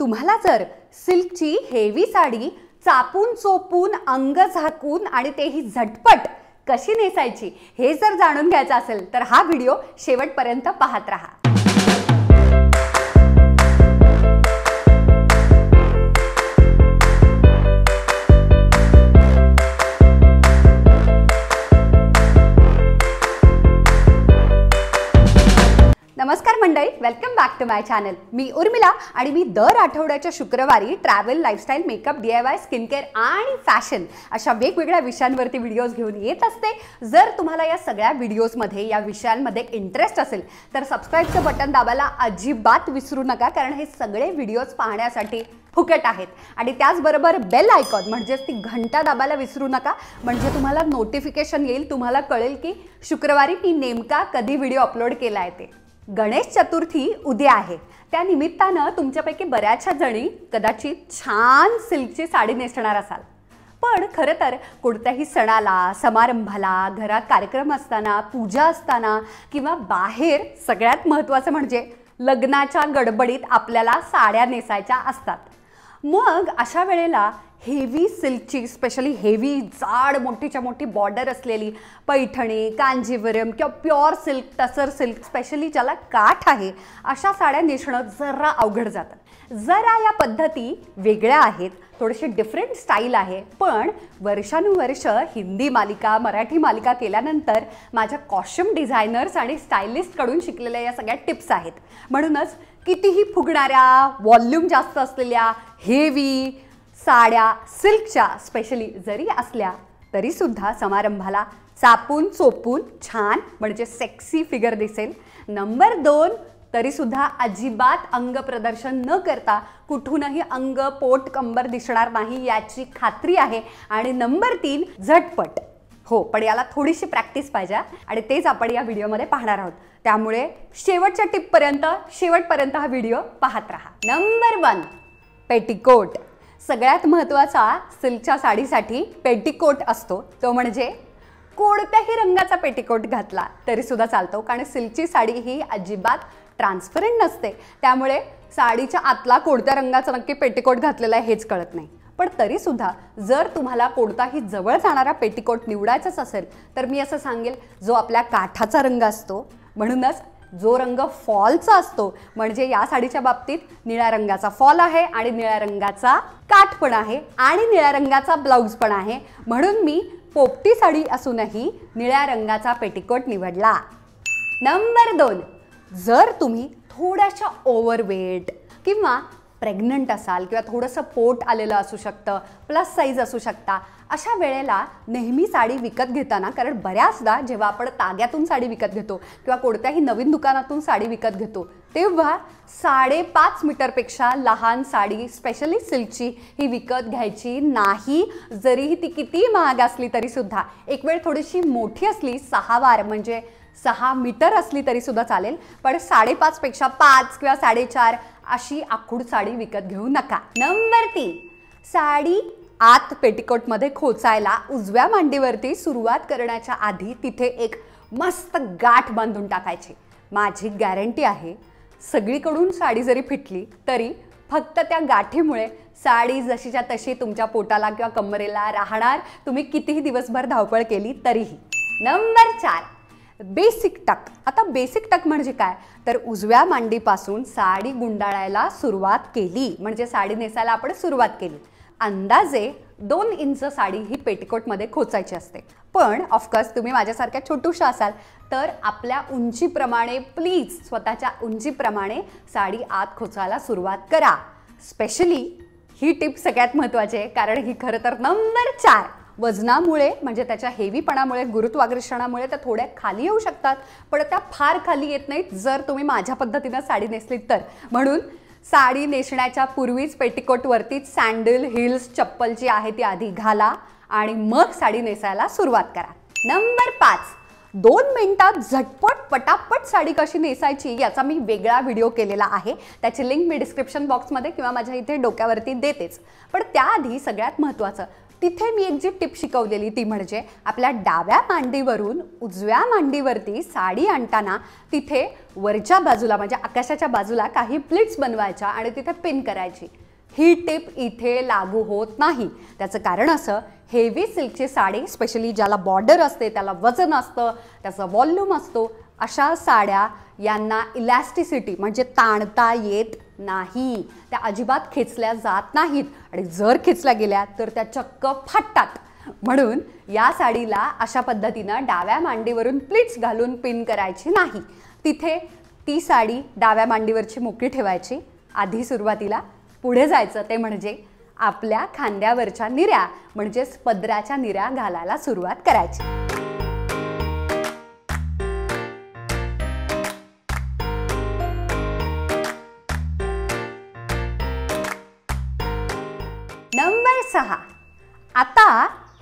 तुम्हाला जर सिल्कची हेवी साडी चापून चोपून अंग झाकून आणि तेही झटपट कशी नेसायची हे जर जाणून घ्यायचं असेल तर हा व्हिडिओ शेवटपर्यंत पाहत राहा टू माय चॅनल मी उर्मिला आणि मी दर आठवड्याच्या शुक्रवारी travel lifestyle makeup D I Y skin care आणि फॅशन अशा वेगवेगळ्या विषयांवरती व्हिडिओज घेऊन येत असते जर तुम्हाला या सगळ्या व्हिडिओजमध्ये या विषयांमध्ये इंटरेस्ट असेल तर सबस्क्राईबचं बटन दाबायला अजिबात विसरू नका कारण हे सगळे व्हिडिओज पाहण्यासाठी फुकट आहेत आणि त्याचबरोबर बेल आयकॉन म्हणजेच ती घंटा दाबायला विसरू नका म्हणजे तुम्हाला नोटिफिकेशन येईल तुम्हाला कळेल की शुक्रवारी मी नेमका कधी व्हिडिओ अपलोड केला आहे ते गणेश चतुर्थी उद्या आहे त्या निमित्तानं तुमच्यापैकी बऱ्याचशा जणी कदाचित छान सिल्कची साडी नेसणार असाल पण खरं तर कोणत्याही सणाला समारंभाला घरात कार्यक्रम असताना पूजा असताना किंवा बाहेर सगळ्यात महत्त्वाचं म्हणजे लग्नाच्या गडबडीत आपल्याला साड्या नेसायच्या असतात मग अशा वेळेला हेवी सिल्कची स्पेशली हेवी जाड मोठीच्या मोठी बॉर्डर असलेली पैठणी कांजीवरम किंवा pure silk tussar silk specially ज्याला काठ आहे अशा साड्या नेसणं जरा अवघड जातं जरा या पद्धती वेगळ्या आहेत थोडेसे डिफरंट स्टाईल आहे पण वर्षानुवर्ष हिंदी मालिका मराठी मालिका केल्यानंतर माझ्या कॉस्ट्युम डिझायनर्स आणि स्टायलिस्टकडून शिकलेल्या या सगळ्या टिप्स आहेत म्हणूनच कितीही फुगणाऱ्या वॉल्यूम जास्त असलेल्या हेवी साड्या सिल्कच्या स्पेशली जरी असल्या तरीसुद्धा समारंभाला चापून चोपून छान म्हणजे सेक्सी फिगर दिसेल नंबर दोन तरीसुद्धा अजिबात अंग प्रदर्शन न करता कुठूनही अंग पोट कंबर दिसणार नाही याची खात्री आहे आणि नंबर तीन झटपट हो पण याला थोडीशी प्रॅक्टिस पाहिजे आणि तेच आपण या व्हिडिओमध्ये पाहणार आहोत त्यामुळे शेवटच्या टिपपर्यंत शेवटपर्यंत हा व्हिडिओ पाहत राहा नंबर वन पेटिकोट सगळ्यात महत्त्वाचा सिल्कच्या साडीसाठी पेटीकोट असतो तो म्हणजे कोणत्याही रंगाचा पेटीकोट घातला तरीसुद्धा चालतो कारण सिल्कची साडी ही अजिबात ट्रान्सपरंट नसते त्यामुळे साडीच्या आतला कोणत्या रंगाचा नक्की पेटीकोट घातलेला आहे हेच कळत नाही पण तरीसुद्धा जर तुम्हाला कोणताही जवळ जाणारा पेटीकोट निवडायचाच असेल तर मी असं सांगेल जो आपल्या काठाचा रंग असतो म्हणूनच जो रंग फॉलचा असतो म्हणजे या साडीच्या बाबतीत निळ्या रंगाचा फॉल आहे आणि निळ्या रंगाचा काठ पण आहे आणि निळ्या रंगाचा ब्लाऊज पण आहे म्हणून मी पोपटी साडी असूनही निळ्या रंगाचा पेटिकोट निवडला नंबर दोन जर तुम्ही थोड्याशा ओव्हरवेट किंवा प्रेग्नंट असाल किंवा थोडंसं पोट आलेलं असू शकतं प्लस साईज असू शकता अशा वेळेला नेहमी साडी विकत घेताना कारण बऱ्याचदा जेव्हा आपण ताग्यातून साडी विकत घेतो किंवा कोणत्याही नवीन दुकानातून साडी विकत घेतो तेव्हा साडेपाच मीटरपेक्षा लहान साडी स्पेशली सिल्कची ही विकत घ्यायची नाही जरीही ती किती महाग असली तरीसुद्धा एक वेळ थोडीशी मोठी असली सहा वार म्हणजे सहा मीटर असली तरीसुद्धा चालेल पण साडेपाचपेक्षा पाच किंवा साडेचार अशी आखूड साडी विकत घेऊ नका नंबर तीन साडी आत पेटिकोटमध्ये खोचायला उजव्या मांडीवरती सुरुवात करण्याच्या आधी तिथे एक मस्त गाठ बांधून टाकायची माझी गॅरंटी आहे सगळीकडून साडी जरी फिटली तरी फक्त त्या गाठीमुळे साडी जशीच्या तशी तुमच्या पोटाला किंवा कमरेला राहणार तुम्ही कितीही दिवसभर धावपळ केली तरीही नंबर चार बेसिक टक आता बेसिक टक म्हणजे काय तर उजव्या मांडीपासून साडी गुंडाळायला सुरुवात केली म्हणजे साडी नेसायला आपण सुरुवात केली अंदाजे दोन इंच साडी ही पेटिकोटमध्ये खोचायची असते पण ऑफकोर्स तुम्ही माझ्यासारख्या छोटूशा असाल तर आपल्या उंचीप्रमाणे प्लीज स्वतःच्या उंचीप्रमाणे साडी आत खोचायला सुरुवात करा स्पेशली ही टिप सगळ्यात महत्त्वाची आहे कारण ही खरं तर नंबर चार वजनामुळे म्हणजे त्याच्या हेवीपणामुळे गुरुत्वाकर्षणामुळे त्या थोड्या खाली येऊ शकतात पण त्या फार खाली येत नाहीत जर तुम्ही माझ्या पद्धतीनं साडी नेसलीत तर म्हणून साडी नेसण्याच्या पूर्वीच पेटीकोटवरतीच सँडल हिल्स चप्पल जी आहे ती आधी घाला आणि मग साडी नेसायला सुरुवात करा नंबर पाच दोन मिनिटात झटपट पटापट साडी कशी नेसायची याचा मी वेगळा व्हिडिओ केलेला आहे त्याची लिंक मी डिस्क्रिप्शन बॉक्समध्ये किंवा माझ्या इथे डोक्यावरती देतेच पण त्याआधी सगळ्यात महत्त्वाचं तिथे मी एक जी टिप शिकवलेली ती म्हणजे आपल्या डाव्या मांडीवरून उजव्या मांडीवरती साडी आणताना तिथे वरच्या बाजूला म्हणजे आकाशाच्या बाजूला काही प्लिट्स बनवायच्या आणि तिथे पिन करायची ही टिप इथे लागू होत नाही त्याचं कारण असं हेवी सिल्कची साडी स्पेशली ज्याला बॉर्डर असते त्याला वजन असतं त्याचा वॉल्यूम असतो अशा साड्या यांना इलॅस्टिसिटी म्हणजे ताणता येत नाही त्या अजिबात खेचल्या जात नाहीत आणि जर खेचल्या गेल्या तर त्या चक्क फाटतात म्हणून या साडीला अशा पद्धतीनं डाव्या मांडीवरून प्लीट्स घालून पिन करायची नाही तिथे ती साडी डाव्या मांडीवरची मोकळी ठेवायची आधी सुरुवातीला पुढे जायचं ते म्हणजे आपल्या खांद्यावरच्या निऱ्या म्हणजेच पदराच्या निऱ्या घालायला सुरुवात करायची सहा आता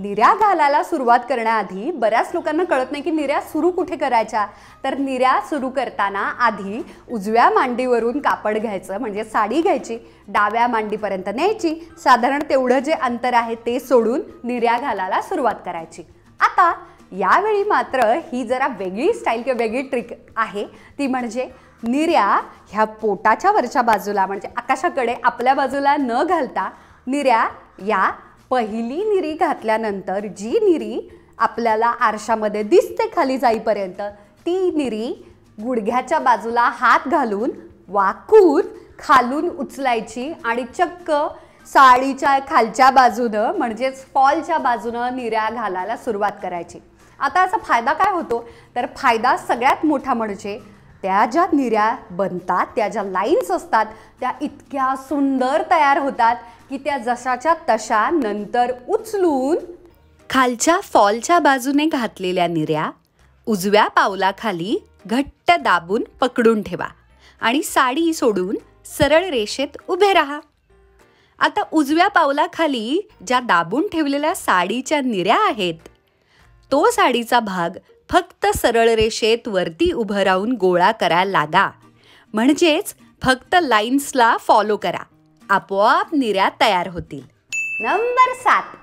निर्या घालायला सुरुवात करण्याआधी बऱ्याच लोकांना कळत नाही की निर्या सुरू कुठे करायच्या तर निर्या सुरू करताना आधी उजव्या मांडीवरून कापड घ्यायचं म्हणजे साडी घ्यायची डाव्या मांडीपर्यंत न्यायची साधारण तेवढं जे अंतर आहे ते सोडून निर्या घालायला सुरुवात करायची आता यावेळी मात्र ही जरा वेगळी स्टाईल किंवा वेगळी ट्रिक आहे ती म्हणजे निर्या ह्या पोटाच्या वरच्या बाजूला म्हणजे आकाशाकडे आपल्या बाजूला न घालता निर्या या पहिली निरी घातल्यानंतर जी निरी आपल्याला आरशामध्ये दिसते खाली जाईपर्यंत ती निरी गुडघ्याच्या बाजूला हात घालून वाकून खालून उचलायची आणि चक्क साळीच्या खालच्या बाजूनं म्हणजेच फॉलच्या बाजूनं निऱ्या घालायला सुरुवात करायची आता याचा फायदा काय होतो तर फायदा सगळ्यात मोठा म्हणजे त्या ज्या निऱ्या बनतात त्या ज्या लाईन्स असतात त्या इतक्या सुंदर तयार होतात की त्या जशाच्या तशा नंतर उचलून खालच्या फॉलच्या बाजूने घातलेल्या निऱ्या उजव्या पावलाखाली घट्ट दाबून पकडून ठेवा आणि साडी सोडून सरळ रेषेत उभे राहा आता उजव्या पावलाखाली ज्या दाबून ठेवलेल्या साडीच्या निऱ्या आहेत तो साडीचा भाग फक्त सरळ रेषेत वरती उभं राहून गोळा करायला लागा म्हणजेच फक्त लाईन्सला फॉलो करा आपोआप निऱ्या तयार होतील नंबर सात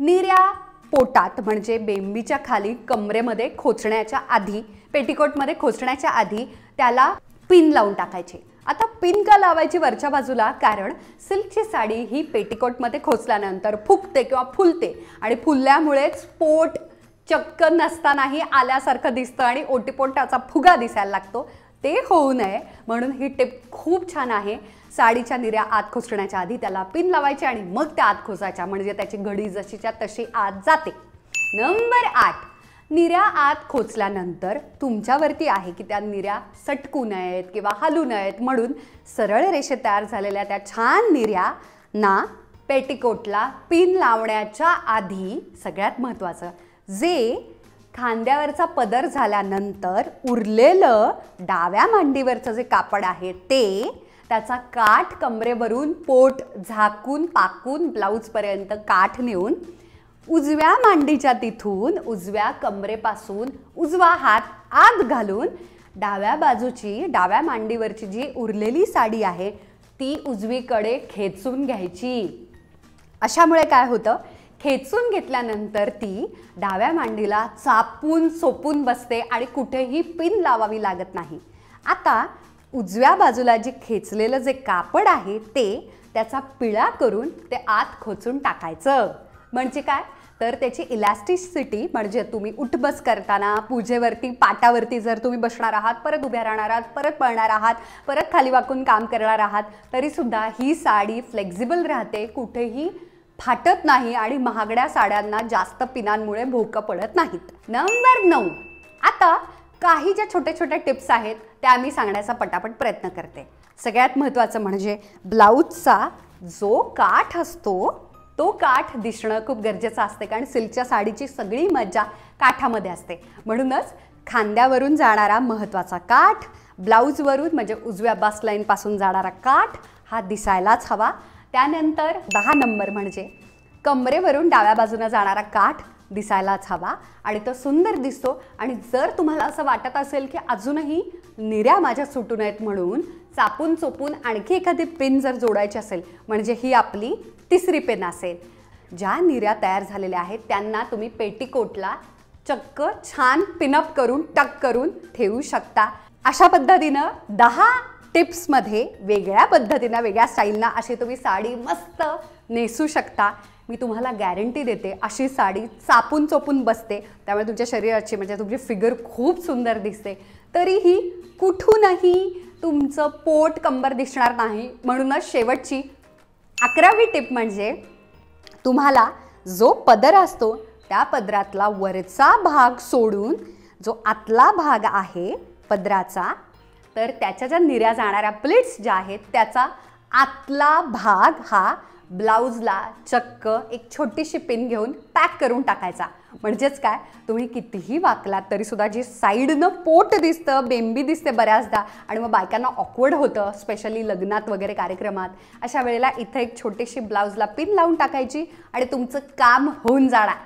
निऱ्या पोटात म्हणजे बेंबीच्या खाली कमरेमध्ये खोचण्याच्या आधी पेटीकोटमध्ये खोचण्याच्या आधी त्याला पिन लावून टाकायचे आता पिन का लावायची वरच्या बाजूला कारण सिल्कची साडी ही पेटीकोटमध्ये खोचल्यानंतर फुकते किंवा फुलते आणि फुलल्यामुळेच पोट चक्क नसतानाही आल्यासारखं दिसतं आणि त्याचा फुगा दिसायला लागतो ते होऊ नये म्हणून ही टिप खूप छान आहे साडीच्या निऱ्या आत खोसण्याच्या आधी त्याला पिन लावायचे आणि मग त्या आत खोसायच्या म्हणजे त्याची घडी जशीच्या तशी आत जाते नंबर आठ निऱ्या आत खोचल्यानंतर तुमच्यावरती आहे की त्या निऱ्या सटकू नयेत किंवा हलू नयेत म्हणून सरळ रेषे तयार झालेल्या त्या छान निऱ्या ना पेटिकोटला पिन लावण्याच्या आधी सगळ्यात महत्त्वाचं जे खांद्यावरचा पदर झाल्यानंतर उरलेलं डाव्या मांडीवरचं जे कापड आहे ते त्याचा काठ कमरेवरून पोट झाकून पाकून ब्लाऊजपर्यंत काठ नेऊन उजव्या मांडीच्या तिथून उजव्या कमरेपासून उजवा हात आत घालून डाव्या बाजूची डाव्या मांडीवरची जी उरलेली साडी आहे ती उजवीकडे खेचून घ्यायची अशामुळे काय होतं खेचून घेतल्यानंतर ती डाव्या मांडीला चापून सोपून बसते आणि कुठेही पिन लावावी लागत नाही आता उजव्या बाजूला जे खेचलेलं जे कापड आहे ते त्याचा पिळा करून ते आत खोचून टाकायचं म्हणजे काय तर त्याची इलॅस्टिसिटी म्हणजे तुम्ही उठबस करताना पूजेवरती पाटावरती जर तुम्ही बसणार आहात परत उभ्या राहणार आहात परत पळणार आहात परत खाली वाकून काम करणार आहात तरीसुद्धा ही साडी फ्लेक्झिबल राहते कुठेही फाटत नाही आणि महागड्या साड्यांना जास्त पिनांमुळे भोकं पडत नाहीत नंबर नऊ आता काही ज्या छोट्या छोट्या टिप्स आहेत त्या मी सांगण्याचा सा पटापट प्रयत्न करते सगळ्यात महत्त्वाचं म्हणजे ब्लाऊजचा जो काठ असतो तो काठ दिसणं खूप गरजेचं असते कारण सिल्कच्या साडीची सगळी मजा काठामध्ये असते म्हणूनच खांद्यावरून जाणारा महत्त्वाचा काठ ब्लाऊजवरून म्हणजे उजव्या बस लाईनपासून जाणारा काठ हा दिसायलाच हवा त्यानंतर दहा नंबर म्हणजे कमरेवरून डाव्या बाजूनं जाणारा काठ दिसायलाच हवा आणि तो सुंदर दिसतो आणि जर तुम्हाला असं वाटत असेल की अजूनही निऱ्या माझ्या सुटू नयेत म्हणून चापून चोपून आणखी एखादी पिन जर जोडायची असेल म्हणजे ही आपली तिसरी पेन असेल ज्या निऱ्या तयार झालेल्या आहेत त्यांना तुम्ही पेटीकोटला चक्क छान पिनअप करून टक करून ठेवू शकता अशा पद्धतीनं दहा टिप्समध्ये वेगळ्या पद्धतीनं वेगळ्या स्टाईलना अशी तुम्ही साडी मस्त नेसू शकता मी तुम्हाला गॅरंटी देते अशी साडी चापून चोपून बसते त्यामुळे तुमच्या शरीराची म्हणजे तुमची फिगर खूप सुंदर दिसते तरीही कुठूनही तुमचं पोट कंबर दिसणार नाही म्हणूनच शेवटची अकरावी टिप म्हणजे तुम्हाला जो पदर असतो त्या पदरातला वरचा भाग सोडून जो आतला भाग आहे पदराचा तर त्याच्या ज्या निऱ्या जाणाऱ्या प्लेट्स ज्या आहेत त्याचा आतला भाग हा ब्लाऊजला चक्क एक छोटीशी पिन घेऊन पॅक करून टाकायचा म्हणजेच काय तुम्ही कितीही वाकलात तरीसुद्धा जी साईडनं पोट दिसतं बेंबी दिसते बऱ्याचदा आणि मग बायकांना ऑकवर्ड होतं स्पेशली लग्नात वगैरे कार्यक्रमात अशा वेळेला इथं एक छोटीशी ब्लाऊजला पिन लावून टाकायची आणि तुमचं काम होऊन जाणार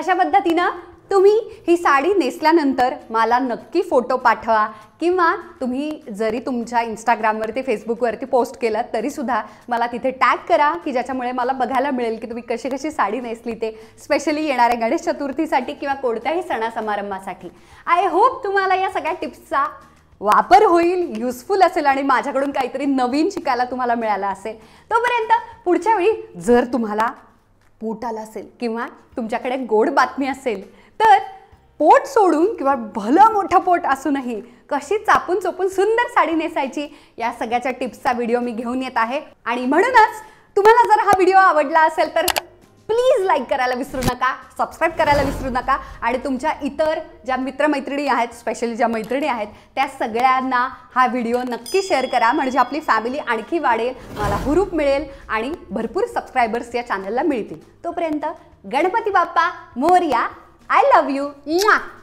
अशा पद्धतीनं तुम्ही ही साडी नेसल्यानंतर मला नक्की फोटो पाठवा किंवा तुम्ही जरी तुमच्या इंस्टाग्रामवरती फेसबुकवरती पोस्ट केलं तरीसुद्धा मला तिथे टॅग करा की ज्याच्यामुळे मला बघायला मिळेल की तुम्ही कशी कशी साडी नेसली ते स्पेशली येणाऱ्या गणेश चतुर्थीसाठी किंवा कोणत्याही सणासमारंभासाठी आय होप तुम्हाला या सगळ्या टिप्सचा वापर होईल युजफुल असेल आणि माझ्याकडून काहीतरी नवीन शिकायला तुम्हाला मिळालं असेल तोपर्यंत पुढच्या वेळी जर तुम्हाला पोट असेल किंवा तुमच्याकडे गोड बातमी असेल तर पोट सोडून किंवा भलं मोठं पोट असूनही कशी चापून चोपून सुंदर साडी नेसायची या सगळ्याच्या टिप्सचा व्हिडिओ मी घेऊन येत आहे आणि म्हणूनच तुम्हाला जर हा व्हिडिओ आवडला असेल तर प्लीज लाईक करायला विसरू नका सबस्क्राईब करायला विसरू नका आणि तुमच्या इतर ज्या मित्रमैत्रिणी आहेत स्पेशली ज्या मैत्रिणी आहेत त्या सगळ्यांना हा व्हिडिओ नक्की शेअर करा म्हणजे आपली फॅमिली आणखी वाढेल मला हुरूप मिळेल आणि भरपूर सबस्क्रायबर्स या चॅनलला मिळतील तोपर्यंत गणपती बाप्पा Morya I love you. Mwah.